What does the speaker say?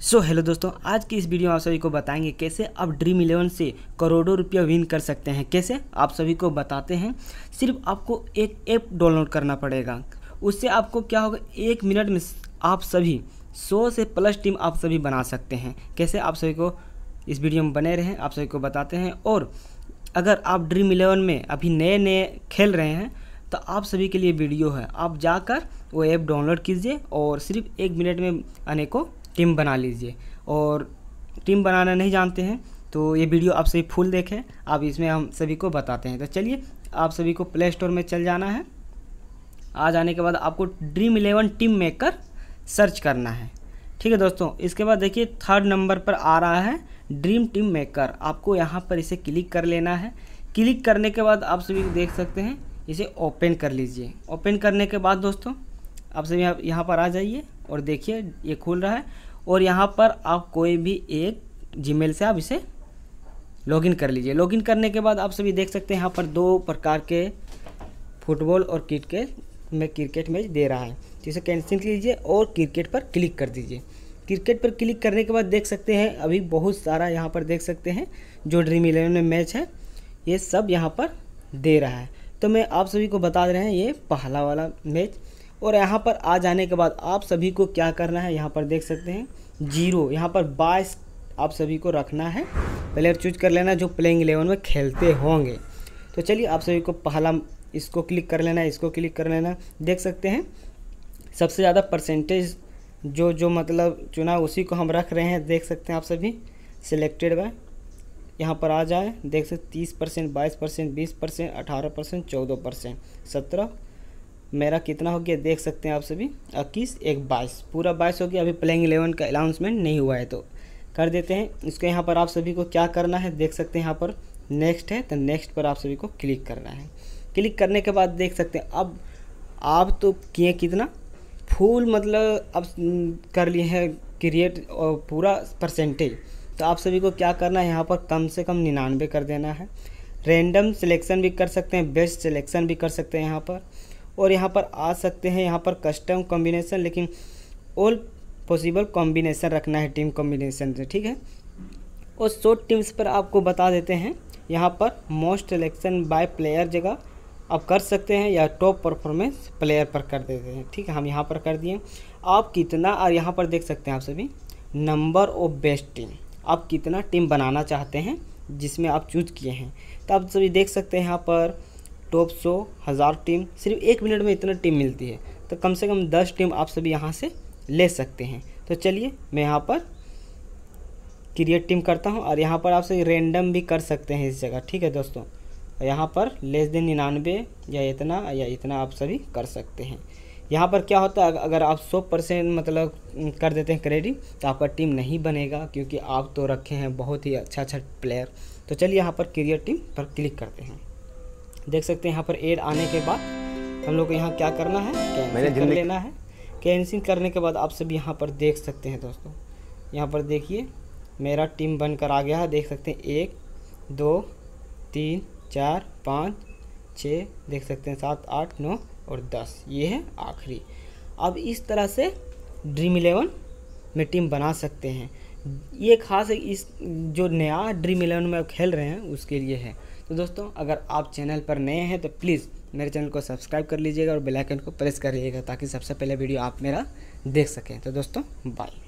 सो so, hello दोस्तों आज की इस वीडियो में आप सभी को बताएंगे कैसे आप ड्रीम इलेवन से करोड़ों रुपया विन कर सकते हैं कैसे आप सभी को बताते हैं सिर्फ आपको एक ऐप डाउनलोड करना पड़ेगा उससे आपको क्या होगा एक मिनट में आप सभी सौ से प्लस टीम आप सभी बना सकते हैं कैसे आप सभी को इस वीडियो में बने रहें आप सभी को बताते हैं और अगर आप ड्रीम इलेवन में अभी नए नए खेल रहे हैं तो आप सभी के लिए वीडियो है आप जाकर वो ऐप डाउनलोड कीजिए और सिर्फ एक मिनट में अनेकों टीम बना लीजिए और टीम बनाना नहीं जानते हैं तो ये वीडियो आप सभी फुल देखें आप इसमें हम सभी को बताते हैं तो चलिए आप सभी को प्ले स्टोर में चल जाना है आ जाने के बाद आपको dream eleven team maker search करना है ठीक है दोस्तों इसके बाद देखिए थर्ड नंबर पर आ रहा है ड्रीम टीम मेकर आपको यहाँ पर इसे क्लिक कर लेना है क्लिक करने के बाद आप सभी देख सकते हैं इसे ओपन कर लीजिए ओपन करने के बाद दोस्तों आप सभी यहाँ पर आ जाइए और देखिए ये खुल रहा है और यहाँ पर आप कोई भी एक जीमेल से आप इसे लॉगिन कर लीजिए लॉगिन करने के बाद आप सभी देख सकते हैं यहाँ पर दो प्रकार के फुटबॉल और क्रिकेट में क्रिकेट मैच दे रहा है तो इसे कैंसिल कीजिए और क्रिकेट पर क्लिक कर दीजिए क्रिकेट पर क्लिक करने के बाद देख सकते हैं अभी बहुत सारा यहाँ पर देख सकते हैं जो ड्रीम इलेवन में मैच है ये सब यहाँ पर दे रहा है तो मैं आप सभी को बता रहे हैं ये पहला वाला मैच और यहाँ पर आ जाने के बाद आप सभी को क्या करना है यहाँ पर देख सकते हैं जीरो यहाँ पर बाईस आप सभी को रखना है प्लेयर चूज कर लेना जो प्लेइंग इलेवन में खेलते होंगे तो चलिए आप सभी को पहला इसको क्लिक कर लेना इसको क्लिक कर लेना देख सकते हैं सबसे ज़्यादा परसेंटेज जो जो मतलब चुना उसी को हम रख रहे हैं देख सकते हैं आप सभी सिलेक्टेड बाय यहाँ पर आ जाए देख सकते तीस परसेंट बाईस परसेंट बीस परसेंट अठारह परसेंट चौदह परसेंट सत्रह मेरा कितना हो गया देख सकते हैं आप सभी इक्कीस एक बाईस पूरा बाईस हो गया अभी प्लेइंग एलेवन का अनाउंसमेंट नहीं हुआ है तो कर देते हैं इसके यहाँ पर आप सभी को क्या करना है देख सकते हैं यहाँ पर नेक्स्ट है तो नेक्स्ट पर आप सभी को क्लिक करना है क्लिक करने के बाद देख सकते हैं अब आप तो किए कितना फुल मतलब अब कर लिए हैं क्रिएट और पूरा परसेंटेज तो आप सभी को क्या करना है यहाँ पर कम से कम निन्यानवे कर देना है रेंडम सिलेक्शन भी कर सकते हैं बेस्ट सिलेक्शन भी कर सकते हैं यहाँ पर और यहाँ पर आ सकते हैं यहाँ पर कस्टम कॉम्बिनेशन लेकिन ऑल पॉसिबल कॉम्बिनेशन रखना है टीम कॉम्बिनेशन से ठीक है और शॉर्ट टीम्स पर आपको बता देते हैं यहाँ पर मोस्ट सिलेक्शन बाय प्लेयर जगह आप कर सकते हैं या टॉप परफॉर्मेंस प्लेयर पर कर देते हैं ठीक है हम यहाँ पर कर दिए आप कितना और यहाँ पर देख सकते हैं आप सभी नंबर ऑफ बेस्ट टीम आप कितना टीम बनाना चाहते हैं जिसमें आप चूज किए हैं तो आप सभी देख सकते हैं यहाँ पर टॉप सौ हज़ार टीम सिर्फ एक मिनट में इतना टीम मिलती है तो कम से कम दस टीम आप सभी यहाँ से ले सकते हैं तो चलिए मैं यहाँ पर क्रिएट टीम करता हूँ और यहाँ पर आप सभी रेंडम भी कर सकते हैं इस जगह ठीक है दोस्तों तो यहाँ पर लेस देन निन्यानवे या इतना या इतना आप सभी कर सकते हैं यहाँ पर क्या होता है अगर आप सौ परसेंट मतलब कर देते हैं क्रेडिट तो आपका टीम नहीं बनेगा क्योंकि आप तो रखे हैं बहुत ही अच्छा अच्छा प्लेयर तो चलिए यहाँ पर क्रिएट टीम पर क्लिक करते हैं देख सकते हैं यहाँ पर एड आने के बाद हम लोग को यहाँ क्या करना है कैंसिल कर लेना है कैंसिल करने के बाद आप सभी यहाँ पर देख सकते हैं दोस्तों यहाँ पर देखिए मेरा टीम बनकर आ गया है देख सकते हैं एक दो तीन चार पाँच छः देख सकते हैं सात आठ नौ और दस ये है आखिरी अब इस तरह से ड्रीम इलेवन में टीम बना सकते हैं ये खास इस जो नया ड्रीम इलेवन में आप खेल रहे हैं उसके लिए है तो दोस्तों अगर आप चैनल पर नए हैं तो प्लीज़ मेरे चैनल को सब्सक्राइब कर लीजिएगा और बेल आइकन को प्रेस कर लीजिएगा ताकि सबसे पहले वीडियो आप मेरा देख सकें तो दोस्तों बाय